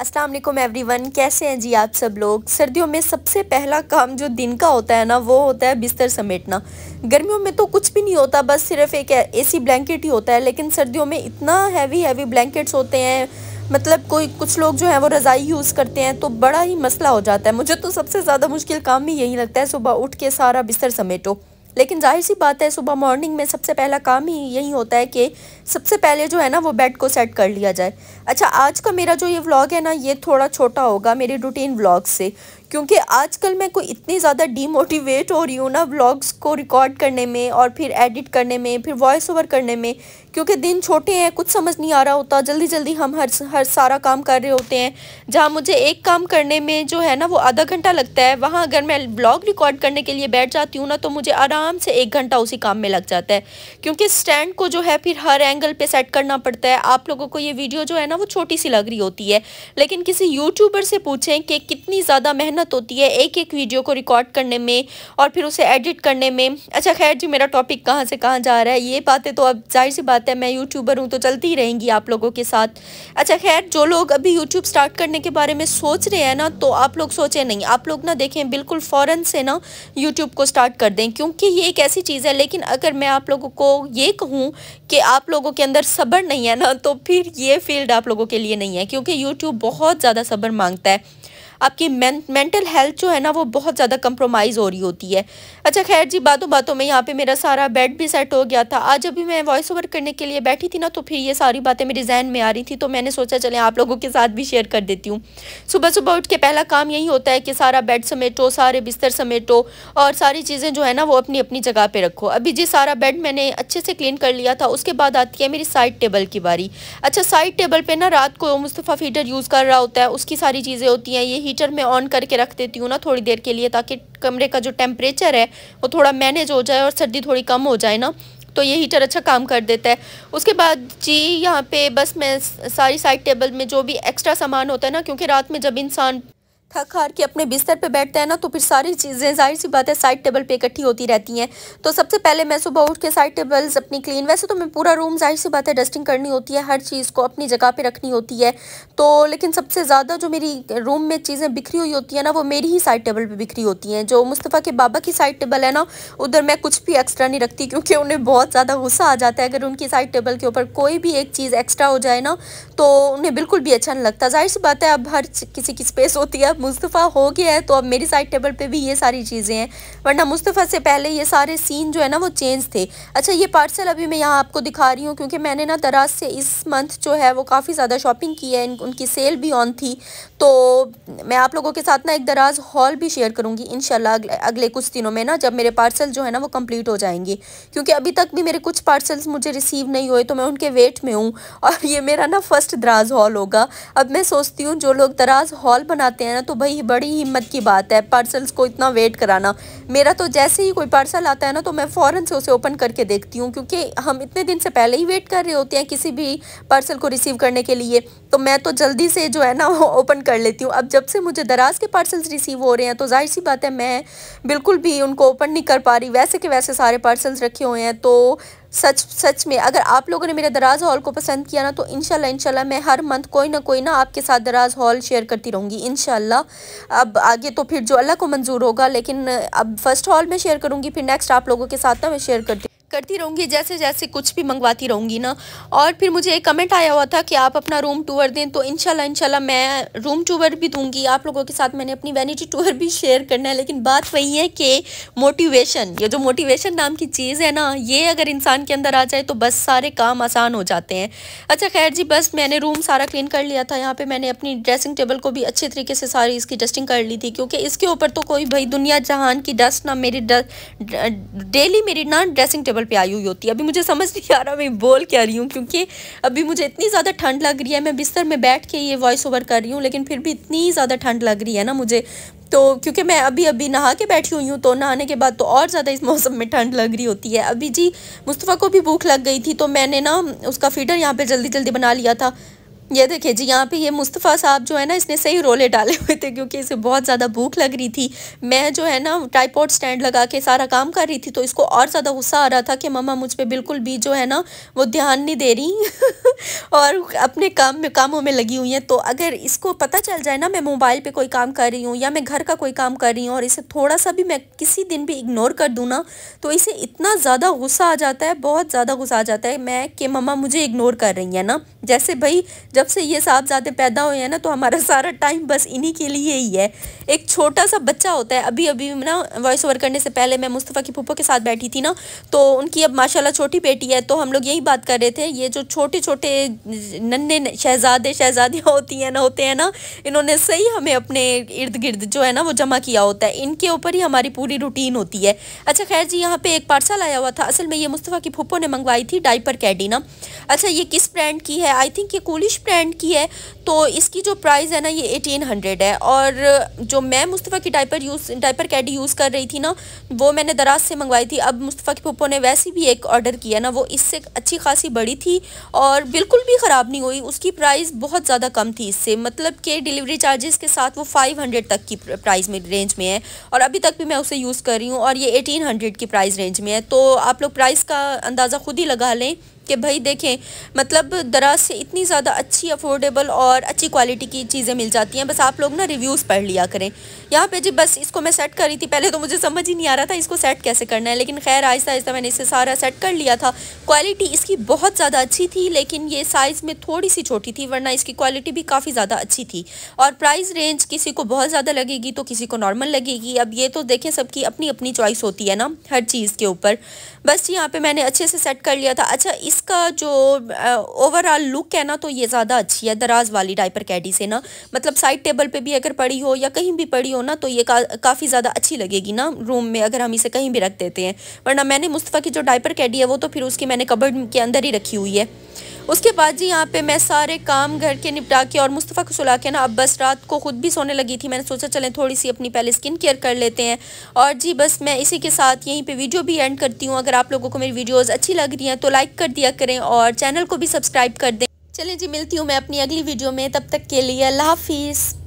अस्सलाम वालेकुम एवरीवन कैसे हैं जी आप सब लोग सर्दियों में सबसे पहला काम जो दिन का होता है ना वो होता है बिस्तर समेटना गर्मियों में तो कुछ भी नहीं होता बस सिर्फ एक एसी ब्लैंकेट ही होता है लेकिन सर्दियों में इतना हैवी हैवी ब्लैंकेट्स होते हैं मतलब कोई कुछ लोग जो है वो रज़ाई यूज़ करते हैं तो बड़ा ही मसला हो जाता है मुझे तो सबसे ज़्यादा मुश्किल काम ही यही लगता है सुबह उठ के सारा बिस्तर समेटो लेकिन जाहिर सी बात है सुबह मॉर्निंग में सबसे पहला काम ही यही होता है कि सबसे पहले जो है ना वो बेड को सेट कर लिया जाए अच्छा आज का मेरा जो ये व्लॉग है ना ये थोड़ा छोटा होगा मेरे रूटीन व्लॉग से क्योंकि आजकल मैं कोई इतनी ज़्यादा डीमोटिवेट हो रही हूँ ना व्लॉग्स को रिकॉर्ड करने में और फिर एडिट करने में फिर वॉइस ओवर करने में क्योंकि दिन छोटे हैं कुछ समझ नहीं आ रहा होता जल्दी जल्दी हम हर हर सारा काम कर रहे होते हैं जहाँ मुझे एक काम करने में जो है ना वो आधा घंटा लगता है वहाँ अगर मैं ब्लॉग रिकॉर्ड करने के लिए बैठ जाती हूँ ना तो मुझे आराम से एक घंटा उसी काम में लग जाता है क्योंकि स्टैंड को जो है फिर हर एंगल पर सेट करना पड़ता है आप लोगों को ये वीडियो जो है ना वो छोटी सी लग रही होती है लेकिन किसी यूट्यूबर से पूछें कि कितनी ज़्यादा मेहनत मेहनत होती है एक एक वीडियो को रिकॉर्ड करने में और फिर उसे एडिट करने में अच्छा खैर जी मेरा टॉपिक कहाँ से कहाँ जा रहा है ये बातें तो अब जाहिर सी बात है मैं यूट्यूबर हूँ तो चलती ही रहेंगी आप लोगों के साथ अच्छा खैर जो लोग अभी यूट्यूब स्टार्ट करने के बारे में सोच रहे हैं ना तो आप लोग सोचें नहीं आप लोग ना देखें बिल्कुल फ़ौरन से ना यूट्यूब को स्टार्ट कर दें क्योंकि ये एक ऐसी चीज़ है लेकिन अगर मैं आप लोगों को ये कहूँ कि आप लोगों के अंदर सब्र नहीं है ना तो फिर ये फील्ड आप लोगों के लिए नहीं है क्योंकि यूट्यूब बहुत ज़्यादा सब्र मांगता है आपकी मेंटल हेल्थ जो है ना वो बहुत ज़्यादा कंप्रोमाइज़ हो रही होती है अच्छा खैर जी बातों बातों में यहाँ पे मेरा सारा बेड भी सेट हो गया था आज अभी मैं वॉइस ओवर करने के लिए बैठी थी ना तो फिर ये सारी बातें मेरे जहन में आ रही थी तो मैंने सोचा चले आप लोगों के साथ भी शेयर कर देती हूँ सुबह सुबह उठ के पहला काम यही होता है कि सारा बेड समेटो सारे बिस्तर समेटो और सारी चीज़ें जो है ना वो अपनी अपनी जगह पर रखो अभी जी सारा बेड मैंने अच्छे से क्लीन कर लिया था उसके बाद आती है मेरी साइड टेबल की बारी अच्छा साइड टेबल पर ना रात को मुस्तफ़ा फीडर यूज़ कर रहा होता है उसकी सारी चीज़ें होती हैं ये हीटर में ऑन करके रख देती हूँ ना थोड़ी देर के लिए ताकि कमरे का जो टेम्परेचर है वो थोड़ा मैनेज हो जाए और सर्दी थोड़ी कम हो जाए ना तो ये हीटर अच्छा काम कर देता है उसके बाद जी यहाँ पे बस मैं सारी साइड टेबल में जो भी एक्स्ट्रा सामान होता है ना क्योंकि रात में जब इंसान थक हार के अपने बिस्तर पे बैठते हैं ना तो फिर सारी चीज़ें जाहिर सी बात है साइड टेबल पे इकट्ठी होती रहती हैं तो सबसे पहले मैं सुबह उठ के साइड टेबल्स अपनी क्लीन वैसे तो मैं पूरा रूम जाहिर सी बात है डस्टिंग करनी होती है हर चीज़ को अपनी जगह पे रखनी होती है तो लेकिन सबसे ज़्यादा जो मेरी रूम में चीज़ें बिखरी हुई होती हैं ना वो मेरी ही साइड टेबल पर बिखरी होती हैं जो मुस्तफ़ा के बाबा की साइड टेबल है ना उधर मैं कुछ भी एक्स्ट्रा नहीं रखती क्योंकि उन्हें बहुत ज़्यादा गुस्सा आ जाता है अगर उनकी साइड टेबल के ऊपर कोई भी एक चीज़ एक्स्ट्रा हो जाए ना तो उन्हें बिल्कुल भी अच्छा नहीं लगता जाहिर सी बात है अब हर किसी की स्पेस होती है अब मुस्तफ़ा हो गया है तो अब मेरी साइड टेबल पे भी ये सारी चीज़ें हैं वरना मुस्तफ़ा से पहले ये सारे सीन जो है ना वो चेंज थे अच्छा ये पार्सल अभी मैं यहाँ आपको दिखा रही हूँ क्योंकि मैंने ना दराज से इस मंथ जो है वो काफ़ी ज़्यादा शॉपिंग की है उनकी सेल भी ऑन थी तो मैं आप लोगों के साथ ना एक दराज हॉल भी शेयर करूँगी इन अगले कुछ दिनों में ना जब मेरे पार्सल जो है ना वो कम्प्लीट हो जाएंगे क्योंकि अभी तक भी मेरे कुछ पार्सल्स मुझे रिसीव नहीं हुए तो मैं उनके वेट में हूँ और ये मेरा ना फर्स्ट दराज हॉल होगा अब मैं सोचती हूँ जो लोग दराज हॉल बनाते हैं तो भाई बड़ी हिम्मत की बात है पार्सल्स को इतना वेट कराना मेरा तो जैसे ही कोई पार्सल आता है ना तो मैं फ़ौरन से उसे ओपन करके देखती हूँ क्योंकि हम इतने दिन से पहले ही वेट कर रहे होते हैं किसी भी पार्सल को रिसीव करने के लिए तो मैं तो जल्दी से जो है ना ओपन कर लेती हूँ अब जब से मुझे दराज के पार्सल्स रिसीव हो रहे हैं तो जाहिर सी बात है मैं बिल्कुल भी उनको ओपन नहीं कर पा रही वैसे के वैसे सारे पार्सल्स रखे हुए हैं तो सच सच में अगर आप लोगों ने मेरे दराज हॉल को पसंद किया ना तो इनशाला इनशाला मैं हर मंथ कोई ना कोई ना आपके साथ दराज हॉल शेयर करती रहूँगी इनशाला अब आगे तो फिर जो अल्लाह को मंजूर होगा लेकिन अब फर्स्ट हॉल में शेयर करूँगी फिर नेक्स्ट आप लोगों के साथ ना मैं शेयर करती करती रहूँगी जैसे जैसे कुछ भी मंगवाती रहूँगी ना और फिर मुझे एक कमेंट आया हुआ था कि आप अपना रूम टूर दें तो इनशाला इनशाला मैं रूम टूर भी दूँगी आप लोगों के साथ मैंने अपनी वैनिटी टूर भी शेयर करना है लेकिन बात वही है कि मोटिवेशन ये जो मोटिवेशन नाम की चीज़ है ना ये अगर इंसान के अंदर आ जाए तो बस सारे काम आसान हो जाते हैं अच्छा खैर जी बस मैंने रूम सारा क्लीन कर लिया था यहाँ पर मैंने अपनी ड्रेसिंग टेबल को भी अच्छे तरीके से सारी इसकी डस्टिंग कर ली थी क्योंकि इसके ऊपर तो कोई भाई दुनिया जहान की डस्ट ना मेरी डेली मेरी ना ड्रेसिंग टेबल टेबल पे आई हुई होती है अभी मुझे समझ नहीं आ रहा मैं बोल क्या रही हूँ क्योंकि अभी मुझे इतनी ज़्यादा ठंड लग रही है मैं बिस्तर में बैठ के ये वॉइस ओवर कर रही हूँ लेकिन फिर भी इतनी ज़्यादा ठंड लग रही है ना मुझे तो क्योंकि मैं अभी अभी नहा के बैठी हुई हूँ तो नहाने के बाद तो और ज़्यादा इस मौसम में ठंड लग रही होती है अभी जी मुस्तफ़ा को भी भूख लग गई थी तो मैंने ना उसका फीडर यहाँ पर जल्दी जल्दी बना लिया था ये देखिए जी यहाँ पे ये मुस्तफ़ा साहब जो है ना इसने सही रोले डाले हुए थे क्योंकि इसे बहुत ज़्यादा भूख लग रही थी मैं जो है ना ट्राईपोर्ट स्टैंड लगा के सारा काम कर रही थी तो इसको और ज़्यादा गुस्सा आ रहा था कि मम्मा मुझ पर बिल्कुल भी जो है ना वो ध्यान नहीं दे रही और अपने काम में कामों में लगी हुई हैं तो अगर इसको पता चल जाए ना मैं मोबाइल पर कोई काम कर रही हूँ या मैं घर का कोई काम कर रही हूँ और इसे थोड़ा सा भी मैं किसी दिन भी इग्नोर कर दूँ ना तो इसे इतना ज़्यादा गुस्सा आ जाता है बहुत ज़्यादा गुस्सा आ जाता है मैं कि मम्मा मुझे इग्नोर कर रही है ना जैसे भाई जब जब से ये साहबजादे पैदा हुए हैं ना तो हमारा सारा टाइम बस इन्हीं के लिए ही है एक छोटा सा बच्चा होता है अभी अभी ना वॉइस ओवर करने से पहले मैं मुस्तफ़ा की पुप्पो के साथ बैठी थी ना तो उनकी अब माशाल्लाह छोटी बेटी है तो हम लोग यही बात कर रहे थे ये जो छोटे छोटे नन्हे शहजादे शहजादियाँ होती हैं ना होते हैं ना इन्होंने सही हमें अपने इर्द गिर्द जो है ना वो जमा किया होता है इनके ऊपर ही हमारी पूरी रूटीन होती है अच्छा खैर जी यहाँ पर एक पार्सल आया हुआ था असल में ये मुस्तफ़ा की पुप्पो ने मंगवाई थी डाइपर कैडी ना अच्छा ये किस ब्रांड की है आई थिंक ये कूलिश ब्रांड की है तो इसकी जो प्राइस है ना ये एटीन हंड्रेड है और जो मैं मुस्तफ़ा की diaper use diaper caddy use कर रही थी ना वो मैंने दराज से मंगवाई थी अब मुस्तफ़ा की पप्पो ने वैसे भी एक ऑर्डर किया ना वो इससे अच्छी खासी बड़ी थी और बिल्कुल भी ख़राब नहीं हुई उसकी प्राइस बहुत ज़्यादा कम थी इससे मतलब कि डिलीवरी चार्जेस के साथ वो फाइव हंड्रेड तक की प्राइस में रेंज में है और अभी तक भी मैं उसे यूज़ कर रही हूँ और ये एटीन हंड्रेड की प्राइस रेंज में है तो आप लोग प्राइस का अंदाज़ा ख़ुद ही लगा लें कि भाई देखें मतलब दराज से इतनी ज़्यादा अच्छी अफोर्डेबल और अच्छी क्वालिटी की चीज़ें मिल जाती हैं बस आप लोग ना रिव्यूज़ पढ़ लिया करें यहाँ पे जी बस इसको मैं सेट कर रही थी पहले तो मुझे समझ ही नहीं आ रहा था इसको सेट कैसे करना है लेकिन खैर आहिस्ता आहिस्ता मैंने इसे सारा सेट कर लिया था क्वालिटी इसकी बहुत ज़्यादा अच्छी थी लेकिन ये साइज़ में थोड़ी सी छोटी थी वरना इसकी क्वालिटी भी काफ़ी ज़्यादा अच्छी थी और प्राइस रेंज किसी को बहुत ज़्यादा लगेगी तो किसी को नॉर्मल लगेगी अब ये तो देखें सबकी अपनी अपनी चॉइस होती है ना हर चीज़ के ऊपर बस यहाँ पर मैंने अच्छे से सेट कर लिया था अच्छा इस इसका जो ओवरऑल लुक है ना तो ये ज़्यादा अच्छी है दराज वाली डाइपर कैडी से ना मतलब साइड टेबल पे भी अगर पड़ी हो या कहीं भी पड़ी हो ना तो ये का, काफ़ी ज़्यादा अच्छी लगेगी ना रूम में अगर हम इसे कहीं भी रख देते हैं वरना मैंने मुस्तफ़ा की जो डाइपर कैडी है वो तो फिर उसकी मैंने कबर्ड के अंदर ही रखी हुई है उसके बाद जी यहाँ पे मैं सारे काम घर के निपटा के और मुस्तफ़ा को सुला के ना अब बस रात को ख़ुद भी सोने लगी थी मैंने सोचा चलें थोड़ी सी अपनी पहले स्किन केयर कर लेते हैं और जी बस मैं इसी के साथ यहीं पे वीडियो भी एंड करती हूँ अगर आप लोगों को मेरी वीडियोज़ अच्छी लग रही हैं तो लाइक कर दिया करें और चैनल को भी सब्सक्राइब कर दें चलें जी मिलती हूँ मैं अपनी अगली वीडियो में तब तक के लिए अल्लाह हाफिज़